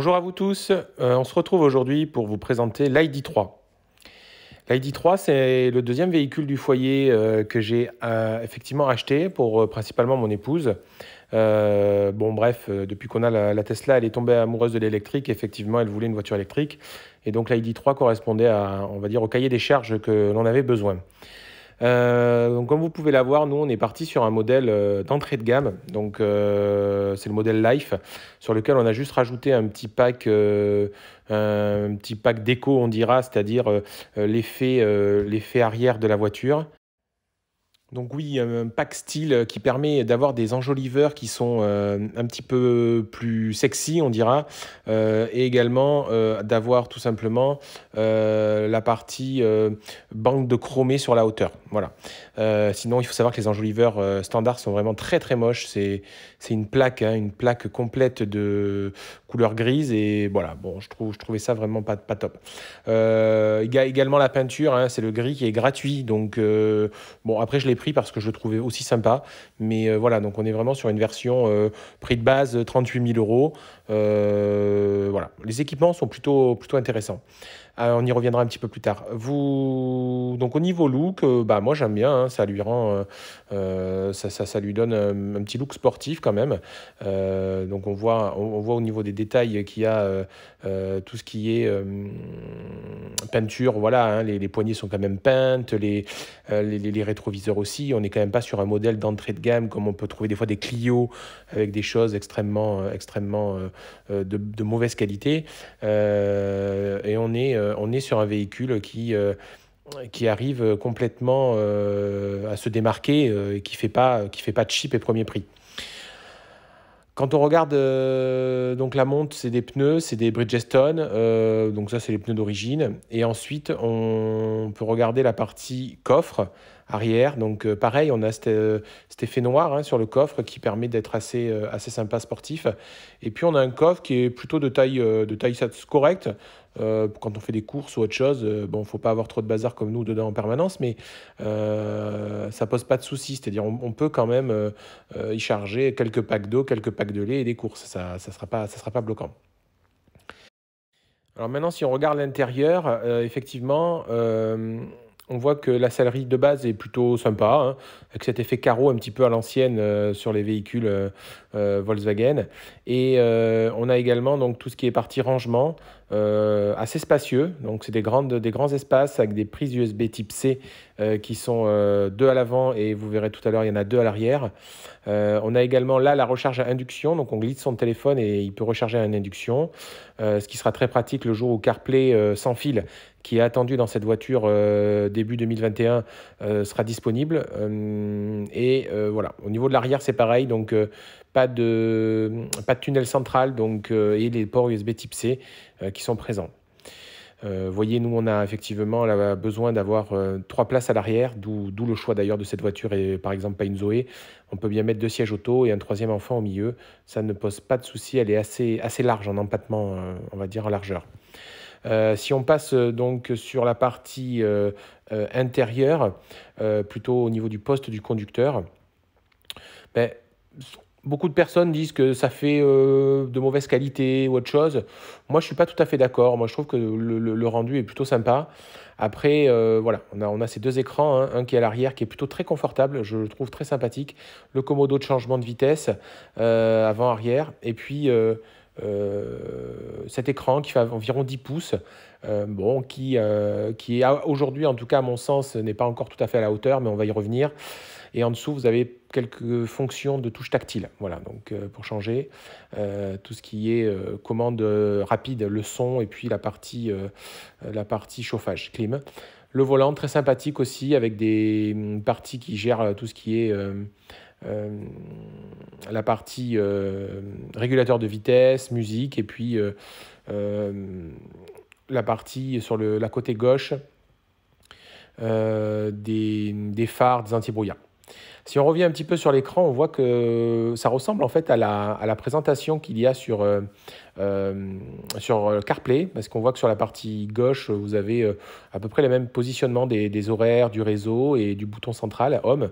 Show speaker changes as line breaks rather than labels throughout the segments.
Bonjour à vous tous, euh, on se retrouve aujourd'hui pour vous présenter l'ID3. L'ID3, c'est le deuxième véhicule du foyer euh, que j'ai euh, effectivement acheté pour principalement mon épouse. bon bref, depuis qu'on a la, Tesla, elle est tombée amoureuse de l'électrique, effectivement elle voulait une voiture électrique, et donc l'ID3 correspondait à, on va dire, au cahier des charges que l'on avait besoin. Euh, comme vous pouvez voir, nous on est parti sur un modèle euh, d'entrée de gamme, donc euh, c'est le modèle Life, sur lequel on a juste rajouté un petit pack, un petit pack déco on dira, c'est-à-dire l'effet arrière de la voiture, donc oui, un pack style qui permet d'avoir des enjoliveurs qui sont euh, un petit peu plus sexy, on dira, euh, et également euh, d'avoir tout simplement la partie banque de chromé sur la hauteur. Voilà. sinon, il faut savoir que les enjoliveurs standards sont vraiment très très moches. C'est c'est une plaque, hein, une plaque complète de couleur grise et voilà. Bon, je trouve je trouvais ça vraiment pas pas top. Il y a également la peinture, hein, c'est le gris qui est gratuit. Donc bon, après je l'ai parce que je le trouvais aussi sympa. Mais euh, voilà, donc on est vraiment sur une version euh, prix de base 38 euh, 000 euros. voilà, les équipements sont plutôt, plutôt intéressants. Euh, on y reviendra un petit peu plus tard. Vous... Donc au niveau look, euh, bah, moi j'aime bien, hein, ça lui rend, euh, ça, ça, ça, lui donne un, petit look sportif quand même. donc on voit, on, voit au niveau des détails qu'il y a tout ce qui est peinture, voilà, hein, les, les, poignées sont quand même peintes, les, les, les, rétroviseurs aussi. On n'est quand même pas sur un modèle d'entrée de gamme comme on peut trouver des fois des Clio avec des choses extrêmement, extrêmement de, de, mauvaise qualité. et on est euh, on est sur un véhicule qui euh, arrive complètement euh, à se démarquer et qui ne fait, pas, qui fait pas chip et premier prix. Quand on regarde donc la monte, c'est des pneus, c'est des Bridgestone, donc ça c'est les pneus d'origine. Et ensuite on peut regarder la partie coffre arrière. Donc pareil, on a cet, effet noir hein, sur le coffre qui permet d'être assez, assez sympa sportif. Et puis on a un coffre qui est plutôt de taille, de taille correcte. Euh, quand on fait des courses ou autre chose, il euh, bon, faut pas avoir trop de bazar comme nous dedans en permanence, mais euh, ça ne pose pas de soucis. C'est-à-dire, on, peut quand même y charger quelques packs d'eau, quelques packs de lait et des courses. Ça, ça sera pas, bloquant. Alors maintenant, si on regarde l'intérieur, effectivement. On voit que la salerie de base est plutôt sympa, hein, avec cet effet carreau un petit peu à l'ancienne sur les véhicules Volkswagen. Et on a également donc tout ce qui est partie rangement, euh, assez spacieux. Donc, c'est des, grandes, des grands espaces avec des prises USB type C euh, qui sont euh, deux à l'avant et vous verrez tout à l'heure, il y en a deux à l'arrière. on a également là la recharge à induction. Donc, on glisse son téléphone et il peut recharger à une induction. ce qui sera très pratique le jour où CarPlay sans fil qui est attendu dans cette voiture début 2021 sera disponible. Hum, et voilà, au niveau de l'arrière, c'est pareil, donc pas, de, pas de tunnel central donc, et les ports USB type C qui sont présents. Euh, voyez, nous, on a effectivement là, besoin d'avoir euh, trois places à l'arrière, d'où le choix d'ailleurs de cette voiture et par exemple pas une Zoé. On peut bien mettre deux sièges auto et un troisième enfant au milieu. Ça ne pose pas de souci, elle est assez, assez large en empattement, euh, on va dire en largeur. si on passe donc sur la partie intérieure, plutôt au niveau du poste du conducteur, ben, Beaucoup de personnes disent que ça fait euh, de mauvaise qualité ou autre chose. Moi, je suis pas tout à fait d'accord. Moi, je trouve que le, rendu est plutôt sympa. Après, euh, voilà, on a, ces deux écrans, hein. un qui est à l'arrière, qui est plutôt très confortable, je le trouve très sympathique. Le commodo de changement de vitesse, euh, avant-arrière, et puis cet écran qui fait environ 10 pouces, bon, qui, qui aujourd'hui, en tout cas à mon sens, n'est pas encore tout à fait à la hauteur, mais on va y revenir. Et en dessous, vous avez quelques fonctions de touche tactile. Voilà, donc euh, pour changer, euh, tout ce qui est euh, commande rapide, le son et puis la partie, la partie chauffage, clim. Le volant, très sympathique aussi, avec des hum, parties qui gèrent tout ce qui est la partie régulateur de vitesse, musique, et puis la partie sur le, la côté gauche des, des phares, des antibrouillards. Si on revient un petit peu sur l'écran, on voit que ça ressemble en fait à la, présentation qu'il y a sur, euh, euh, sur euh, CarPlay, parce qu'on voit que sur la partie gauche, vous avez à peu près le même positionnement des, des horaires, du réseau et du bouton central, Home.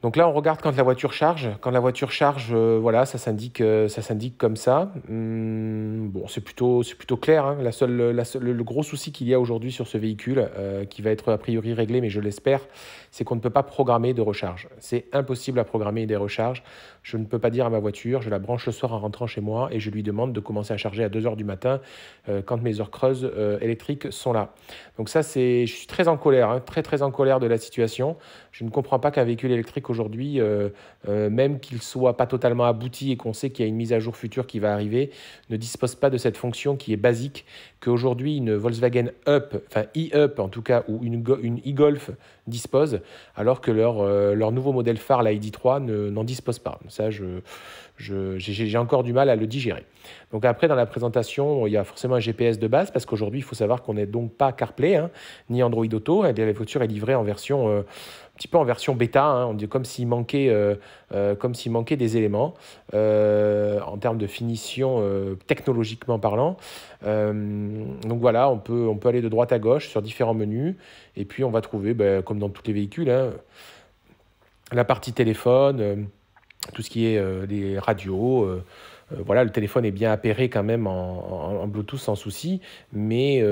Donc là, on regarde quand la voiture charge. Quand la voiture charge, euh, voilà, ça s'indique, euh, ça s'indique comme ça. Hmm, bon, c'est plutôt, c'est plutôt clair. Hein. La seule, le gros souci qu'il y a aujourd'hui sur ce véhicule, euh, qui va être a priori réglé, mais je l'espère, c'est qu'on ne peut pas programmer de recharge. C'est impossible à programmer des recharges. Je ne peux pas dire à ma voiture, je la branche le soir en rentrant chez moi et je lui demande de commencer à charger à 2h du matin euh, quand mes heures creuses euh, électriques sont là. Donc ça, c'est, je suis très en colère, hein, très très en colère de la situation. Je ne comprends pas qu'un véhicule électrique aujourd'hui, euh, même qu'il soit pas totalement abouti et qu'on sait qu'il y a une mise à jour future qui va arriver, ne dispose pas de cette fonction qui est basique qu'aujourd'hui une Volkswagen Up, enfin e-Up en tout cas, ou une, une e-Golf dispose, alors que leur, leur nouveau modèle phare, la 3 n'en dispose pas. Ça, j'ai encore du mal à le digérer. Donc après, dans la présentation, il y a forcément un GPS de base parce qu'aujourd'hui, il faut savoir qu'on n'est donc pas CarPlay hein, ni Android Auto. la voiture est livrée en version, euh, un petit peu en version bêta. Hein, on dit comme s'il manquait, euh, euh, comme s'il manquait des éléments en termes de finition technologiquement parlant. donc voilà, on peut, on peut aller de droite à gauche sur différents menus et puis on va trouver, ben, comme dans tous les véhicules, hein, la partie téléphone tout ce qui est des euh, radios. Euh, euh, voilà, le téléphone est bien appairé quand même en, Bluetooth sans souci, mais,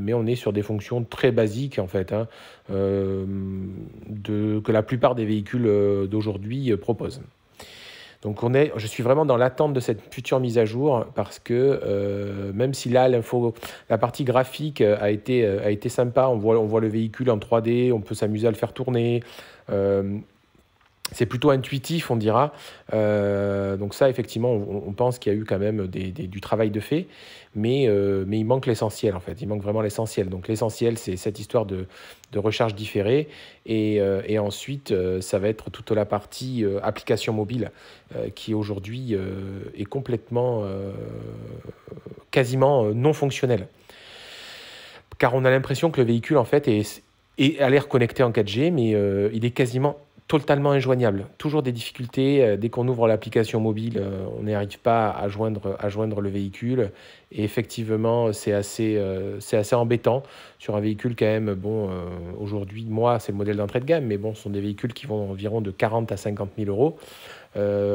mais on est sur des fonctions très basiques en fait, hein, que la plupart des véhicules d'aujourd'hui proposent. Donc on est, je suis vraiment dans l'attente de cette future mise à jour parce que même si là l'info, la partie graphique a été, a été sympa, on voit, on voit le véhicule en 3D, on peut s'amuser à le faire tourner c'est plutôt intuitif, on dira. Euh, donc ça, effectivement, on, pense qu'il y a eu quand même du travail de fait, mais, euh, mais il manque l'essentiel, en fait. Il manque vraiment l'essentiel. Donc l'essentiel, c'est cette histoire de, de recharge différée. Et, euh, ensuite, ça va être toute la partie application mobile, qui aujourd'hui est complètement, quasiment non fonctionnelle. Car on a l'impression que le véhicule, en fait, est, est à l'air connecté en 4G, mais il est quasiment totalement injoignable. Toujours des difficultés. Euh, dès qu'on ouvre l'application mobile, euh, on n'arrive pas à joindre, à joindre le véhicule. Et effectivement, c'est assez, euh, assez embêtant sur un véhicule quand même. Bon, aujourd'hui, moi, c'est le modèle d'entrée de gamme, mais bon, ce sont des véhicules qui vont environ de 40 à 50 000 euros,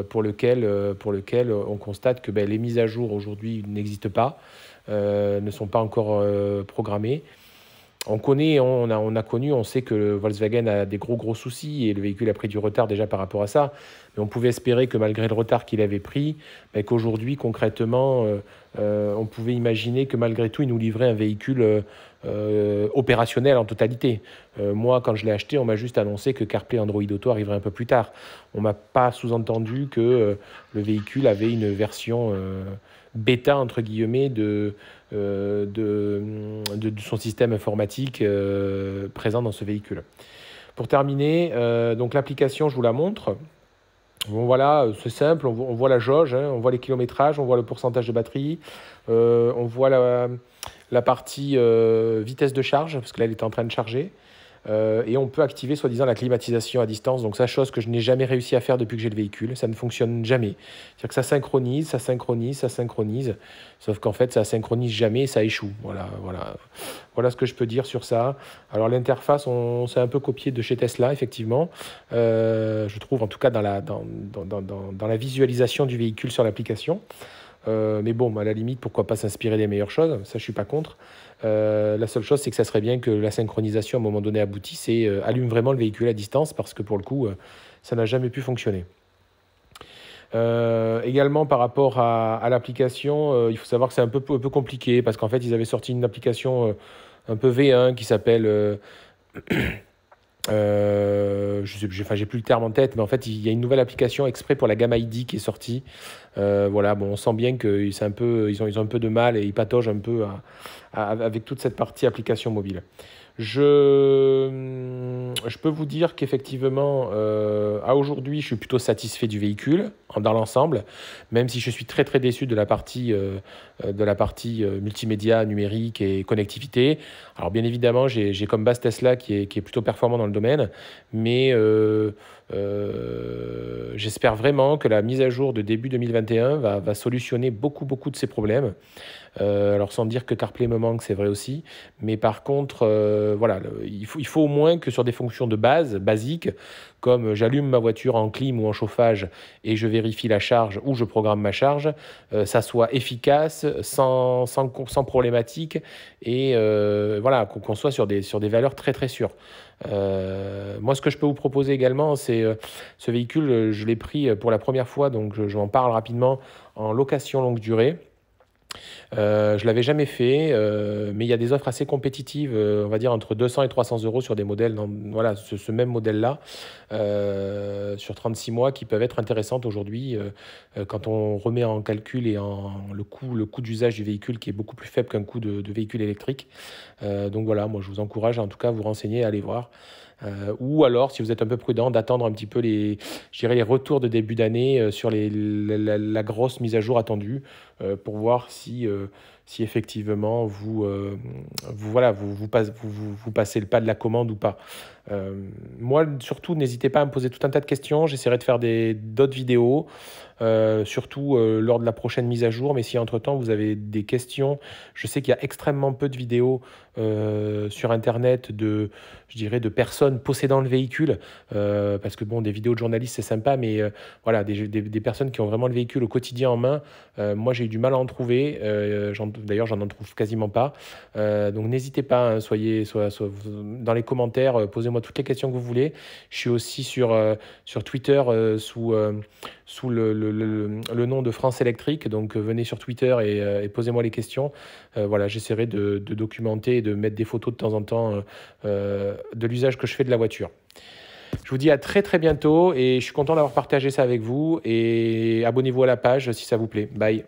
pour, lequel, pour lequel on constate que ben, les mises à jour aujourd'hui n'existent pas, ne sont pas encore programmées on connaît, on a, connu, on sait que Volkswagen a des gros gros soucis et le véhicule a pris du retard déjà par rapport à ça. Mais on pouvait espérer que malgré le retard qu'il avait pris, bah, qu'aujourd'hui concrètement, euh, euh, on pouvait imaginer que malgré tout, il nous livrait un véhicule euh, opérationnel en totalité. moi, quand je l'ai acheté, on m'a juste annoncé que CarPlay Android Auto arriverait un peu plus tard. On m'a pas sous-entendu que le véhicule avait une version bêta entre guillemets de euh, de, son système informatique euh, présent dans ce véhicule. Pour terminer, euh, donc l'application, je vous la montre. Bon voilà, c'est simple, on voit, la jauge, hein, on voit les kilométrages, on voit le pourcentage de batterie, on voit la, partie vitesse de charge, parce que là elle est en train de charger. Euh, et on peut activer soi-disant la climatisation à distance. Donc ça, chose que je n'ai jamais réussi à faire depuis que j'ai le véhicule, ça ne fonctionne jamais. C'est-à-dire que ça synchronise, ça synchronise, ça synchronise, sauf qu'en fait ça synchronise jamais, et ça échoue. Voilà, voilà, voilà ce que je peux dire sur ça. Alors l'interface, on, s'est un peu copié de chez Tesla effectivement. Euh, je trouve en tout cas dans la dans, dans, dans, dans la visualisation du véhicule sur l'application. Euh, mais bon, à la limite, pourquoi pas s'inspirer des meilleures choses Ça, je suis pas contre. Euh, la seule chose, c'est que ça serait bien que la synchronisation, à un moment donné, aboutisse et euh, allume vraiment le véhicule à distance, parce que pour le coup, ça n'a jamais pu fonctionner. également par rapport à, l'application, il faut savoir que c'est un peu, un peu compliqué parce qu'en fait ils avaient sorti une application un peu V1 qui s'appelle euh, je j'ai plus le terme en tête, mais en fait, il y a une nouvelle application exprès pour la gamme ID qui est sortie. Euh, voilà, bon, on sent bien qu'ils un peu, ils ont, ils ont un peu de mal et ils patogent un peu avec toute cette partie application mobile. Je, hum, je peux vous dire qu'effectivement, euh, à aujourd'hui, je suis plutôt satisfait du véhicule dans l'ensemble, même si je suis très très déçu de la partie, euh, de la partie euh, multimédia, numérique et connectivité. Alors bien évidemment, j'ai comme base Tesla qui est, qui est, plutôt performant dans le domaine, mais j'espère vraiment que la mise à jour de début 2021 va, va solutionner beaucoup beaucoup de ces problèmes. Euh, alors sans dire que CarPlay me manque, c'est vrai aussi. Mais par contre, euh, il, faut, au moins que sur des fonctions de base, basiques, comme j'allume ma voiture en clim ou en chauffage et je vérifie la charge ou je programme ma charge, euh, ça soit efficace, sans, sans, problématique et voilà, qu'on soit sur des, valeurs très très sûres. moi, ce que je peux vous proposer également, c'est ce véhicule, je l'ai pris pour la première fois, donc je, je m'en parle rapidement en location longue durée. Euh, je ne l'avais jamais fait, euh, mais il y a des offres assez compétitives, euh, on va dire entre 200 et 300 euros sur des modèles, voilà, ce, même modèle-là, sur 36 mois, qui peuvent être intéressantes aujourd'hui quand on remet en calcul et en le coût, le coût d'usage du véhicule qui est beaucoup plus faible qu'un coût de, véhicule électrique. donc voilà, moi je vous encourage en tout cas à vous renseigner, à aller voir. Euh, ou alors, si vous êtes un peu prudent, d'attendre un petit peu les, les retours de début d'année euh, sur les, la, grosse mise à jour attendue euh, pour voir si si effectivement vous, euh, vous voilà, vous, vous, passe, vous, vous, passez le pas de la commande ou pas. Euh, moi, surtout, n'hésitez pas à me poser tout un tas de questions. J'essaierai de faire d'autres vidéos, euh, surtout lors de la prochaine mise à jour. Mais si entre-temps, vous avez des questions, je sais qu'il y a extrêmement peu de vidéos sur Internet de, je dirais, de personnes possédant le véhicule. parce que, bon, des vidéos de journalistes, c'est sympa, mais voilà, des, des, personnes qui ont vraiment le véhicule au quotidien en main, moi, j'ai eu du mal à en trouver. J'en D'ailleurs, j'en trouve quasiment pas. Euh, donc n'hésitez pas, hein, soyez, dans les commentaires, euh, posez-moi toutes les questions que vous voulez. Je suis aussi sur, euh, sur Twitter sous, sous le, nom de France Électrique. Donc venez sur Twitter et, posez-moi les questions. voilà, j'essaierai de, de, documenter et de mettre des photos de temps en temps de l'usage que je fais de la voiture. Je vous dis à très très bientôt et je suis content d'avoir partagé ça avec vous et abonnez-vous à la page si ça vous plaît. Bye.